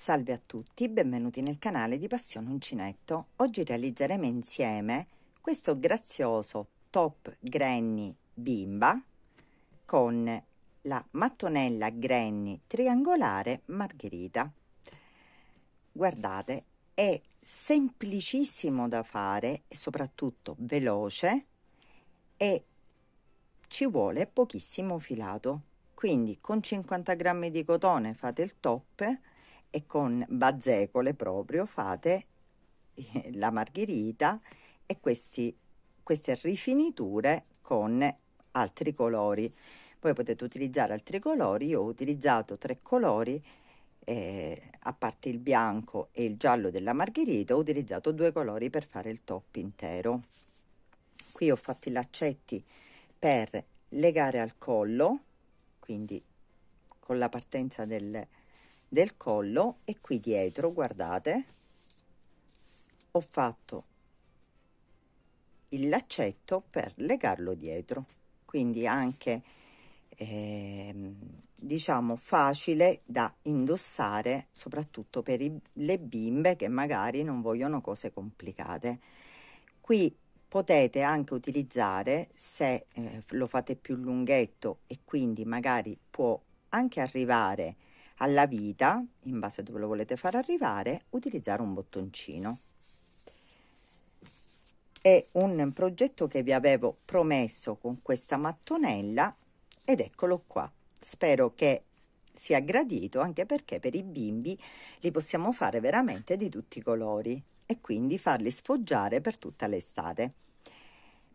Salve a tutti, benvenuti nel canale di Passione Uncinetto. Oggi realizzeremo insieme questo grazioso top granny bimba con la mattonella granny triangolare margherita. Guardate, è semplicissimo da fare e soprattutto veloce e ci vuole pochissimo filato. Quindi con 50 g di cotone fate il top e con bazzecole proprio fate eh, la margherita e questi, queste rifiniture con altri colori. Poi potete utilizzare altri colori, io ho utilizzato tre colori, eh, a parte il bianco e il giallo della margherita, ho utilizzato due colori per fare il top intero. Qui ho fatto i laccetti per legare al collo, quindi con la partenza del, del collo e qui dietro guardate ho fatto il laccetto per legarlo dietro quindi anche eh, diciamo facile da indossare soprattutto per i, le bimbe che magari non vogliono cose complicate qui potete anche utilizzare se eh, lo fate più lunghetto e quindi magari può anche arrivare alla vita, in base a dove lo volete far arrivare, utilizzare un bottoncino. È un progetto che vi avevo promesso con questa mattonella ed eccolo qua. Spero che sia gradito anche perché per i bimbi li possiamo fare veramente di tutti i colori e quindi farli sfoggiare per tutta l'estate.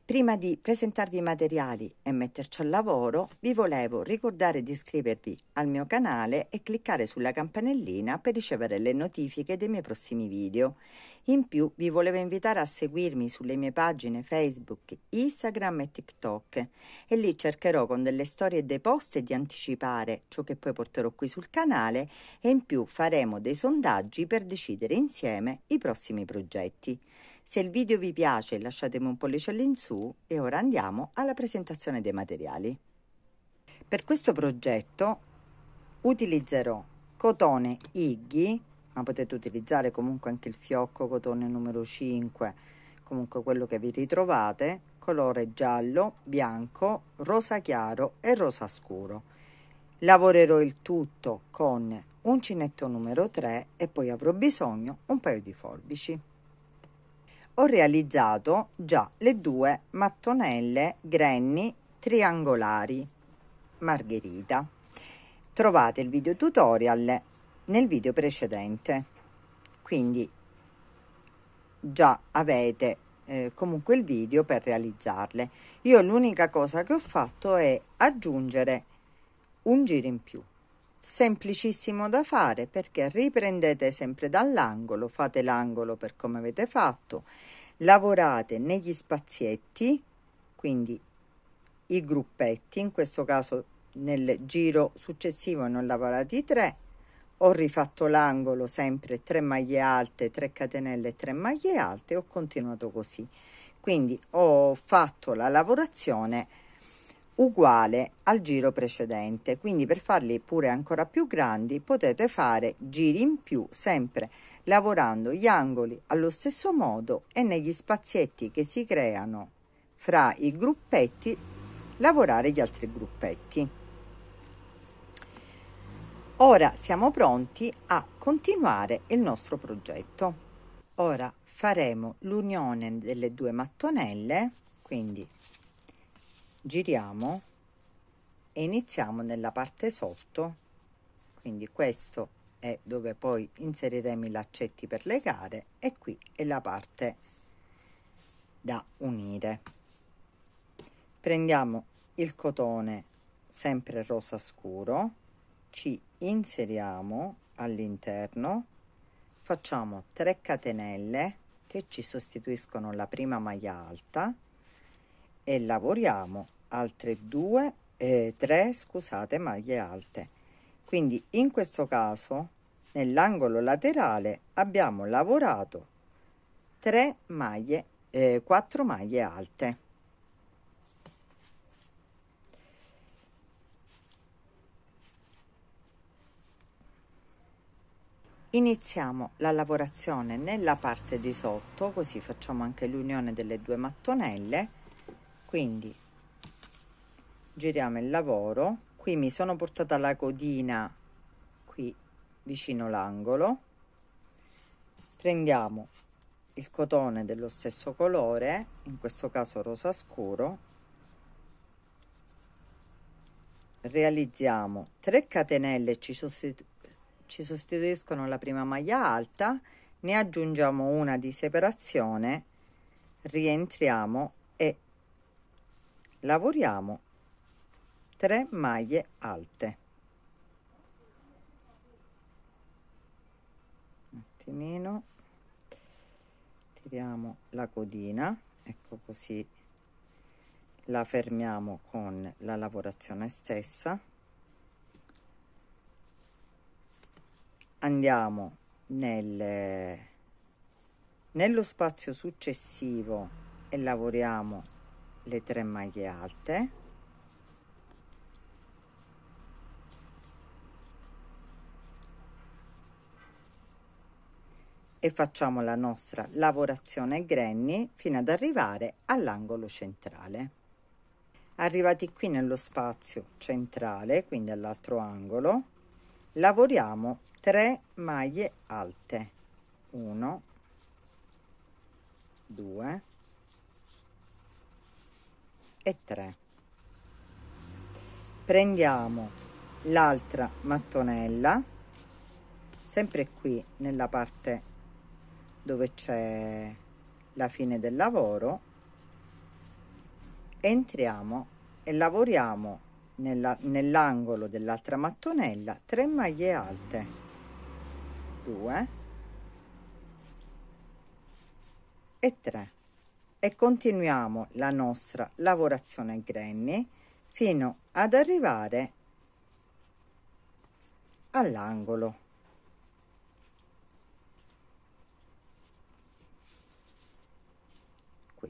Prima di presentarvi i materiali e metterci al lavoro, vi volevo ricordare di iscrivervi al mio canale e cliccare sulla campanellina per ricevere le notifiche dei miei prossimi video. In più vi volevo invitare a seguirmi sulle mie pagine Facebook, Instagram e TikTok e lì cercherò con delle storie e dei post di anticipare ciò che poi porterò qui sul canale e in più faremo dei sondaggi per decidere insieme i prossimi progetti. Se il video vi piace lasciatemi un pollice all'insù e ora andiamo alla presentazione dei materiali. Per questo progetto utilizzerò cotone Iggy, ma potete utilizzare comunque anche il fiocco cotone numero 5, comunque quello che vi ritrovate, colore giallo, bianco, rosa chiaro e rosa scuro. Lavorerò il tutto con uncinetto numero 3 e poi avrò bisogno un paio di forbici ho realizzato già le due mattonelle grenni triangolari margherita. Trovate il video tutorial nel video precedente. Quindi già avete eh, comunque il video per realizzarle. Io l'unica cosa che ho fatto è aggiungere un giro in più. Semplicissimo da fare perché riprendete sempre dall'angolo, fate l'angolo per come avete fatto, lavorate negli spazietti, quindi i gruppetti, in questo caso nel giro successivo non ho lavorati 3, ho rifatto l'angolo sempre 3 maglie alte, 3 catenelle, 3 maglie alte, ho continuato così. Quindi ho fatto la lavorazione uguale al giro precedente quindi per farli pure ancora più grandi potete fare giri in più sempre lavorando gli angoli allo stesso modo e negli spazietti che si creano fra i gruppetti lavorare gli altri gruppetti ora siamo pronti a continuare il nostro progetto ora faremo l'unione delle due mattonelle quindi giriamo e iniziamo nella parte sotto quindi questo è dove poi inseriremo i laccetti per legare e qui è la parte da unire prendiamo il cotone sempre rosa scuro ci inseriamo all'interno facciamo 3 catenelle che ci sostituiscono la prima maglia alta e lavoriamo altre due eh, tre scusate maglie alte quindi in questo caso nell'angolo laterale abbiamo lavorato 3 maglie eh, 4 maglie alte iniziamo la lavorazione nella parte di sotto così facciamo anche l'unione delle due mattonelle quindi giriamo il lavoro qui mi sono portata la codina qui vicino l'angolo prendiamo il cotone dello stesso colore in questo caso rosa scuro realizziamo 3 catenelle ci, sostitu ci sostituiscono la prima maglia alta ne aggiungiamo una di separazione rientriamo lavoriamo 3 maglie alte un attimino tiriamo la codina ecco così la fermiamo con la lavorazione stessa andiamo nel nello spazio successivo e lavoriamo le tre maglie alte e facciamo la nostra lavorazione granny fino ad arrivare all'angolo centrale arrivati qui nello spazio centrale quindi all'altro angolo lavoriamo 3 maglie alte 1 2 3 e 3 prendiamo l'altra mattonella sempre qui nella parte dove c'è la fine del lavoro entriamo e lavoriamo nell'angolo nell dell'altra mattonella 3 maglie alte 2 e 3 e continuiamo la nostra lavorazione a granny fino ad arrivare all'angolo qui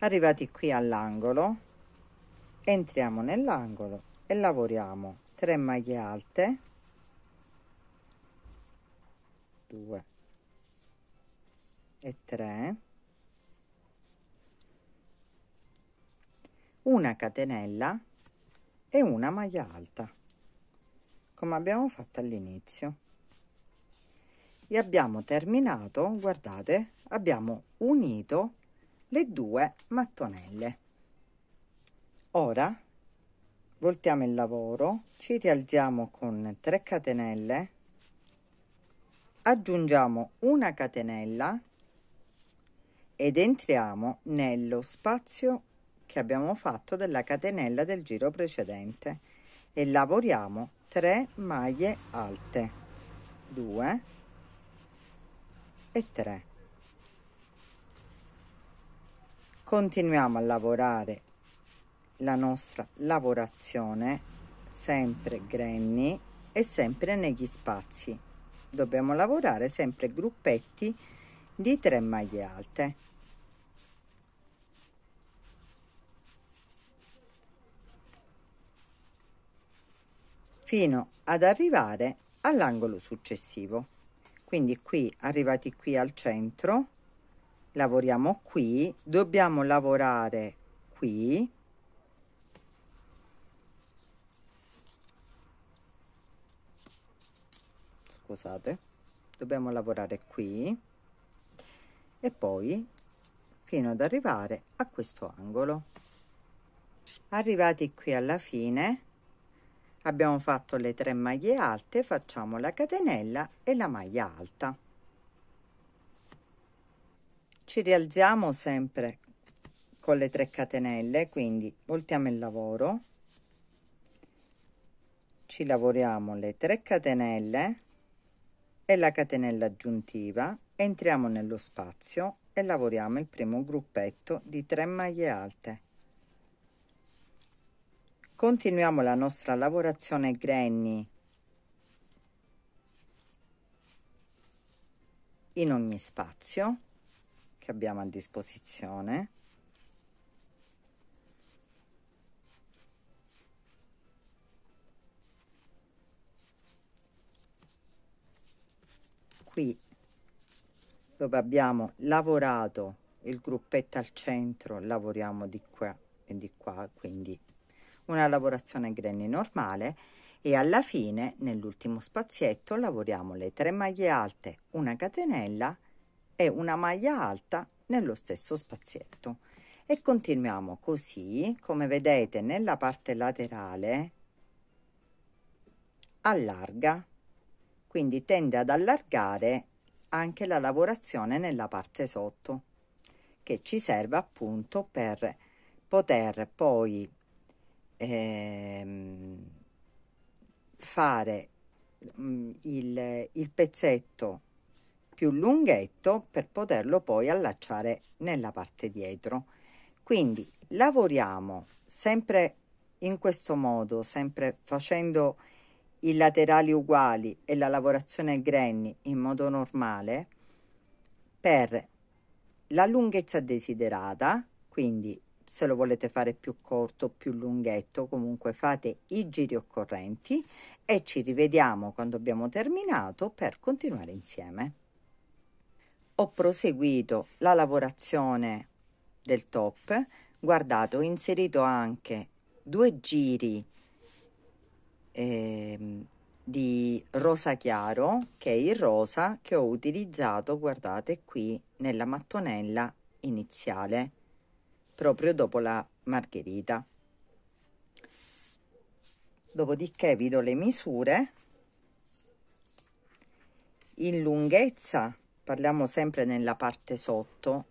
arrivati qui all'angolo entriamo nell'angolo e lavoriamo 3 maglie alte 2 e 3 una catenella e una maglia alta come abbiamo fatto all'inizio e abbiamo terminato guardate abbiamo unito le due mattonelle ora voltiamo il lavoro ci rialziamo con 3 catenelle aggiungiamo una catenella ed entriamo nello spazio che abbiamo fatto della catenella del giro precedente e lavoriamo 3 maglie alte 2 e 3 continuiamo a lavorare la nostra lavorazione sempre granny e sempre negli spazi dobbiamo lavorare sempre gruppetti di 3 maglie alte fino ad arrivare all'angolo successivo quindi qui arrivati qui al centro lavoriamo qui dobbiamo lavorare qui scusate dobbiamo lavorare qui e poi fino ad arrivare a questo angolo arrivati qui alla fine Abbiamo fatto le tre maglie alte, facciamo la catenella e la maglia alta. Ci rialziamo sempre con le 3 catenelle, quindi voltiamo il lavoro, ci lavoriamo le 3 catenelle e la catenella aggiuntiva, entriamo nello spazio e lavoriamo il primo gruppetto di 3 maglie alte. Continuiamo la nostra lavorazione granny in ogni spazio che abbiamo a disposizione. Qui dove abbiamo lavorato il gruppetto al centro lavoriamo di qua e di qua quindi una lavorazione a grani normale e alla fine nell'ultimo spazietto lavoriamo le tre maglie alte, una catenella e una maglia alta nello stesso spazietto e continuiamo così come vedete nella parte laterale allarga quindi tende ad allargare anche la lavorazione nella parte sotto che ci serve appunto per poter poi eh, fare mh, mm, il, il pezzetto più lunghetto per poterlo poi allacciare nella parte dietro quindi lavoriamo sempre in questo modo sempre facendo i laterali uguali e la lavorazione granny in modo normale per la lunghezza desiderata quindi se lo volete fare più corto, più lunghetto, comunque fate i giri occorrenti e ci rivediamo quando abbiamo terminato per continuare insieme. Ho proseguito la lavorazione del top, guardate ho inserito anche due giri eh, di rosa chiaro che è il rosa che ho utilizzato guardate qui nella mattonella iniziale proprio dopo la margherita. Dopodiché vi do le misure in lunghezza, parliamo sempre nella parte sotto,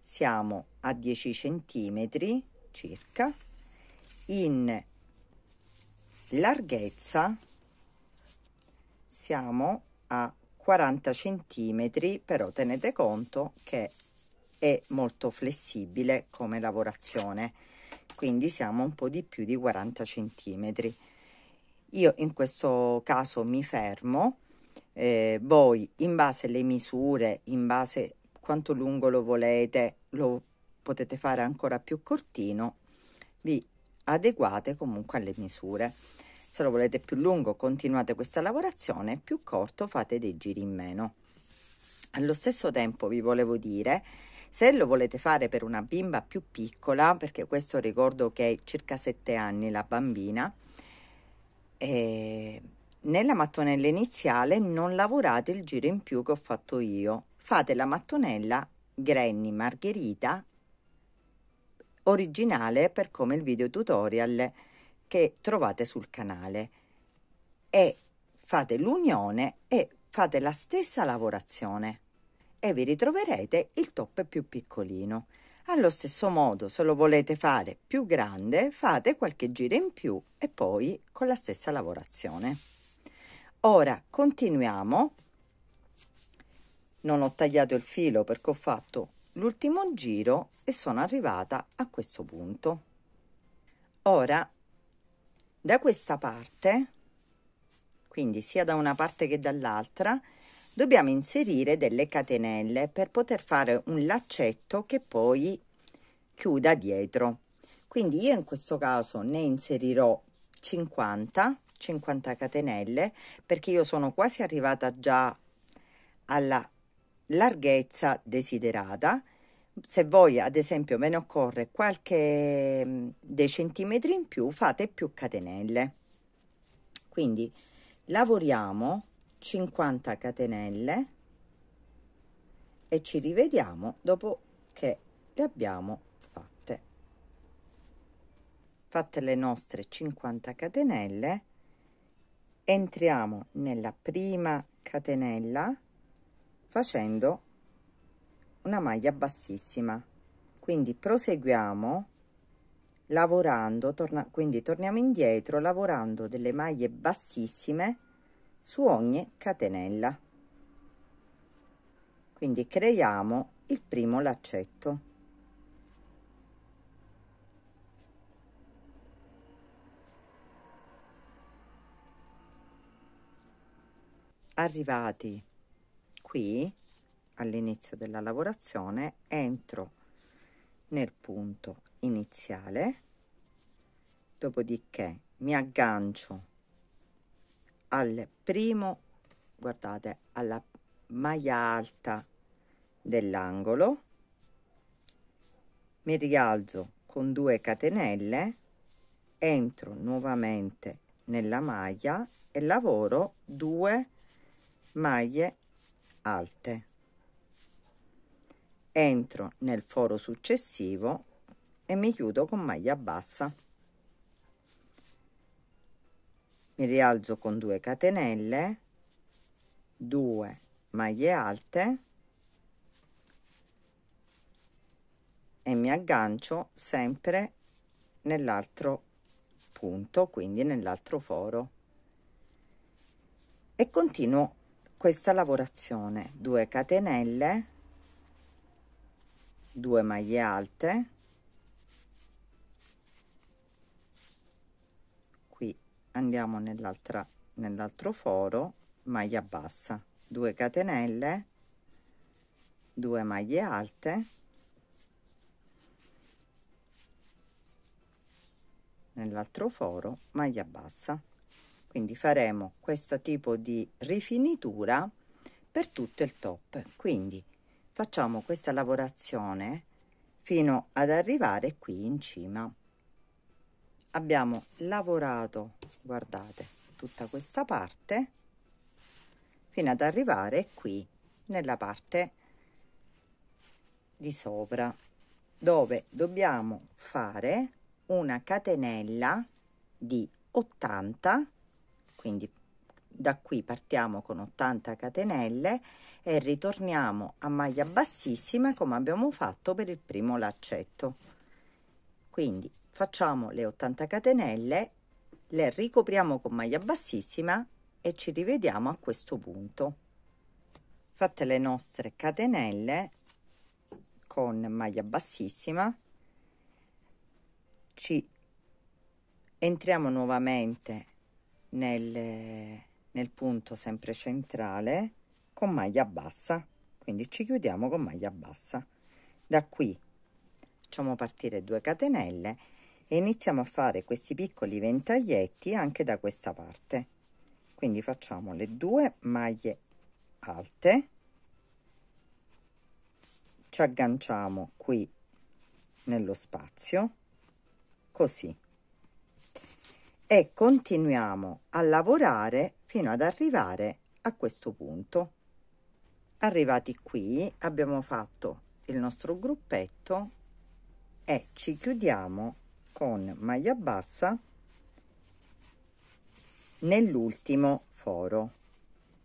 siamo a 10 centimetri circa, in larghezza siamo a 40 centimetri, però tenete conto che è molto flessibile come lavorazione quindi siamo un po' di più di 40 centimetri io in questo caso mi fermo eh, voi in base alle misure in base quanto lungo lo volete lo potete fare ancora più cortino vi adeguate comunque alle misure se lo volete più lungo continuate questa lavorazione più corto fate dei giri in meno allo stesso tempo vi volevo dire se lo volete fare per una bimba più piccola, perché questo ricordo che è circa 7 anni la bambina, eh, nella mattonella iniziale non lavorate il giro in più che ho fatto io. Fate la mattonella Granny Margherita originale per come il video tutorial che trovate sul canale e fate l'unione e fate la stessa lavorazione e vi ritroverete il top più piccolino. Allo stesso modo, se lo volete fare più grande, fate qualche giro in più e poi con la stessa lavorazione. Ora continuiamo. Non ho tagliato il filo perché ho fatto l'ultimo giro e sono arrivata a questo punto. Ora, da questa parte, quindi sia da una parte che dall'altra, dobbiamo inserire delle catenelle per poter fare un laccetto che poi chiuda dietro quindi io in questo caso ne inserirò 50 50 catenelle perché io sono quasi arrivata già alla larghezza desiderata se voi ad esempio ve ne occorre qualche mm, dei centimetri in più fate più catenelle quindi lavoriamo 50 catenelle e ci rivediamo dopo che le abbiamo fatte fatte le nostre 50 catenelle entriamo nella prima catenella facendo una maglia bassissima quindi proseguiamo lavorando torna quindi torniamo indietro lavorando delle maglie bassissime su ogni catenella quindi creiamo il primo laccetto arrivati qui all'inizio della lavorazione entro nel punto iniziale dopodiché mi aggancio al primo guardate alla maglia alta dell'angolo mi rialzo con 2 catenelle entro nuovamente nella maglia e lavoro 2 maglie alte entro nel foro successivo e mi chiudo con maglia bassa mi rialzo con 2 catenelle 2 maglie alte e mi aggancio sempre nell'altro punto quindi nell'altro foro e continuo questa lavorazione 2 catenelle 2 maglie alte andiamo nell'altra nell'altro foro maglia bassa 2 catenelle 2 maglie alte nell'altro foro maglia bassa quindi faremo questo tipo di rifinitura per tutto il top quindi facciamo questa lavorazione fino ad arrivare qui in cima abbiamo lavorato guardate tutta questa parte fino ad arrivare qui nella parte di sopra dove dobbiamo fare una catenella di 80 quindi da qui partiamo con 80 catenelle e ritorniamo a maglia bassissima come abbiamo fatto per il primo laccetto quindi facciamo le 80 catenelle, le ricopriamo con maglia bassissima e ci rivediamo a questo punto. Fatte le nostre catenelle con maglia bassissima, ci entriamo nuovamente nel, nel punto sempre centrale con maglia bassa, quindi ci chiudiamo con maglia bassa. Da qui facciamo partire 2 catenelle e iniziamo a fare questi piccoli ventaglietti anche da questa parte quindi facciamo le due maglie alte ci agganciamo qui nello spazio così e continuiamo a lavorare fino ad arrivare a questo punto arrivati qui abbiamo fatto il nostro gruppetto e ci chiudiamo con maglia bassa nell'ultimo foro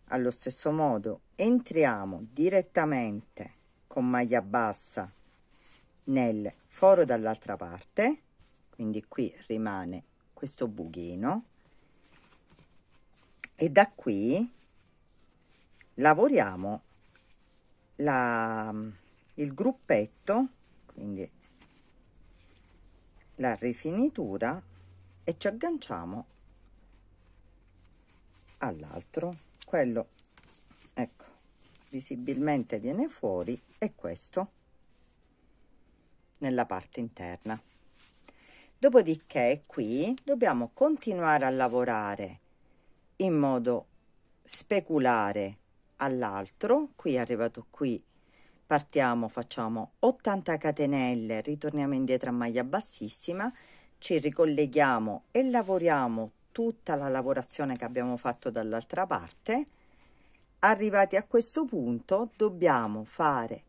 allo stesso modo entriamo direttamente con maglia bassa nel foro dall'altra parte quindi qui rimane questo buchino e da qui lavoriamo la, il gruppetto quindi la rifinitura e ci agganciamo all'altro quello ecco visibilmente viene fuori e questo nella parte interna dopodiché qui dobbiamo continuare a lavorare in modo speculare all'altro qui è arrivato qui Partiamo, facciamo 80 catenelle, ritorniamo indietro a maglia bassissima, ci ricolleghiamo e lavoriamo tutta la lavorazione che abbiamo fatto dall'altra parte. Arrivati a questo punto dobbiamo fare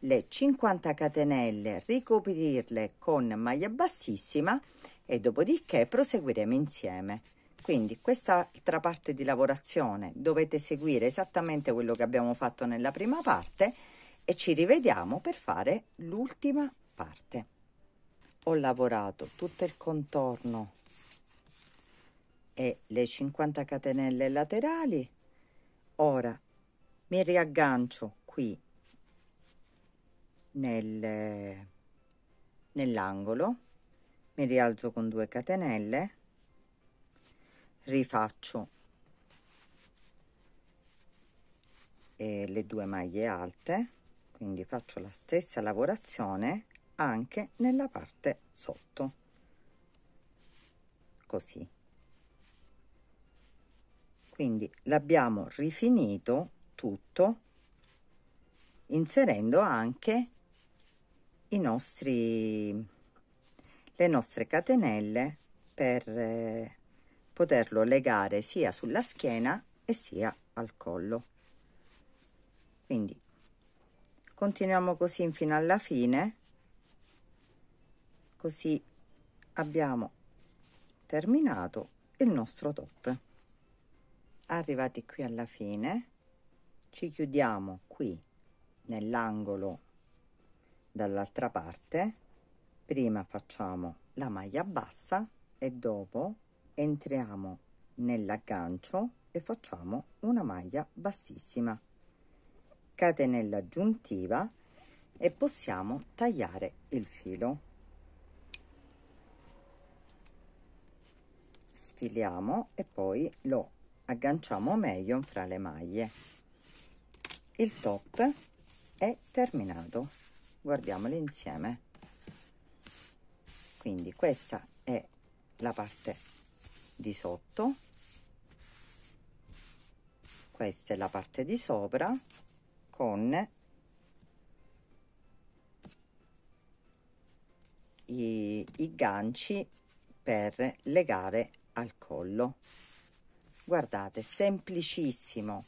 le 50 catenelle, ricoprirle con maglia bassissima e dopodiché proseguiremo insieme. Quindi quest'altra parte di lavorazione dovete seguire esattamente quello che abbiamo fatto nella prima parte e ci rivediamo per fare l'ultima parte. Ho lavorato tutto il contorno e le 50 catenelle laterali. Ora mi riaggancio qui nel, nell'angolo, mi rialzo con 2 catenelle, rifaccio eh, le due maglie alte quindi faccio la stessa lavorazione anche nella parte sotto così quindi l'abbiamo rifinito tutto inserendo anche i nostri le nostre catenelle per eh, poterlo legare sia sulla schiena e sia al collo quindi continuiamo così fino alla fine così abbiamo terminato il nostro top arrivati qui alla fine ci chiudiamo qui nell'angolo dall'altra parte prima facciamo la maglia bassa e dopo entriamo nell'aggancio e facciamo una maglia bassissima catenella aggiuntiva e possiamo tagliare il filo sfiliamo e poi lo agganciamo meglio fra le maglie il top è terminato guardiamolo insieme quindi questa è la parte di sotto questa è la parte di sopra con i, i ganci per legare al collo guardate semplicissimo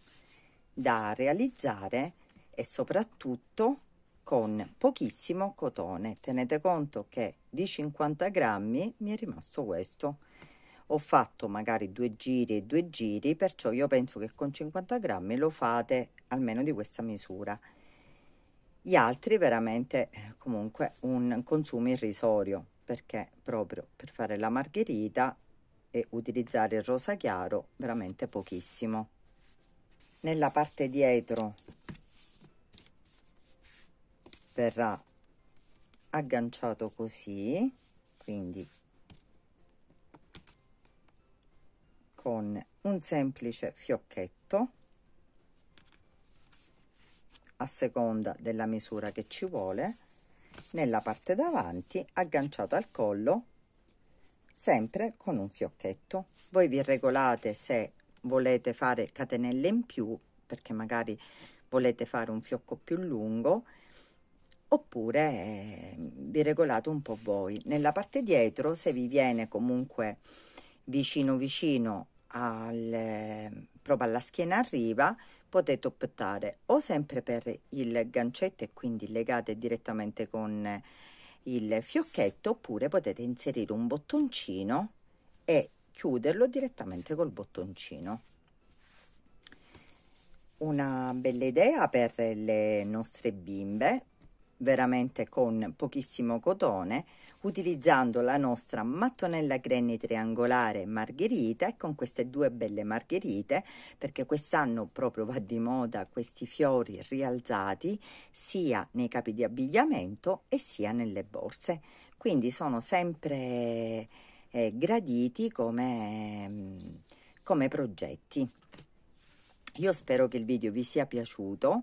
da realizzare e soprattutto con pochissimo cotone tenete conto che di 50 grammi mi è rimasto questo ho fatto magari due giri e due giri perciò io penso che con 50 grammi lo fate almeno di questa misura gli altri veramente eh, comunque un consumo irrisorio perché proprio per fare la margherita e utilizzare il rosa chiaro veramente pochissimo nella parte dietro verrà agganciato così quindi con un semplice fiocchetto a seconda della misura che ci vuole nella parte davanti agganciato al collo sempre con un fiocchetto voi vi regolate se volete fare catenelle in più perché magari volete fare un fiocco più lungo oppure eh, vi regolate un po' voi nella parte dietro se vi viene comunque vicino vicino al eh, proprio alla schiena arriva potete optare o sempre per il gancetto e quindi legate direttamente con eh, il fiocchetto oppure potete inserire un bottoncino e chiuderlo direttamente col bottoncino una bella idea per le nostre bimbe veramente con pochissimo cotone, utilizzando la nostra mattonella granny triangolare margherita e con queste due belle margherite, perché quest'anno proprio va di moda questi fiori rialzati sia nei capi di abbigliamento e sia nelle borse. Quindi sono sempre eh, graditi come, come progetti. Io spero che il video vi sia piaciuto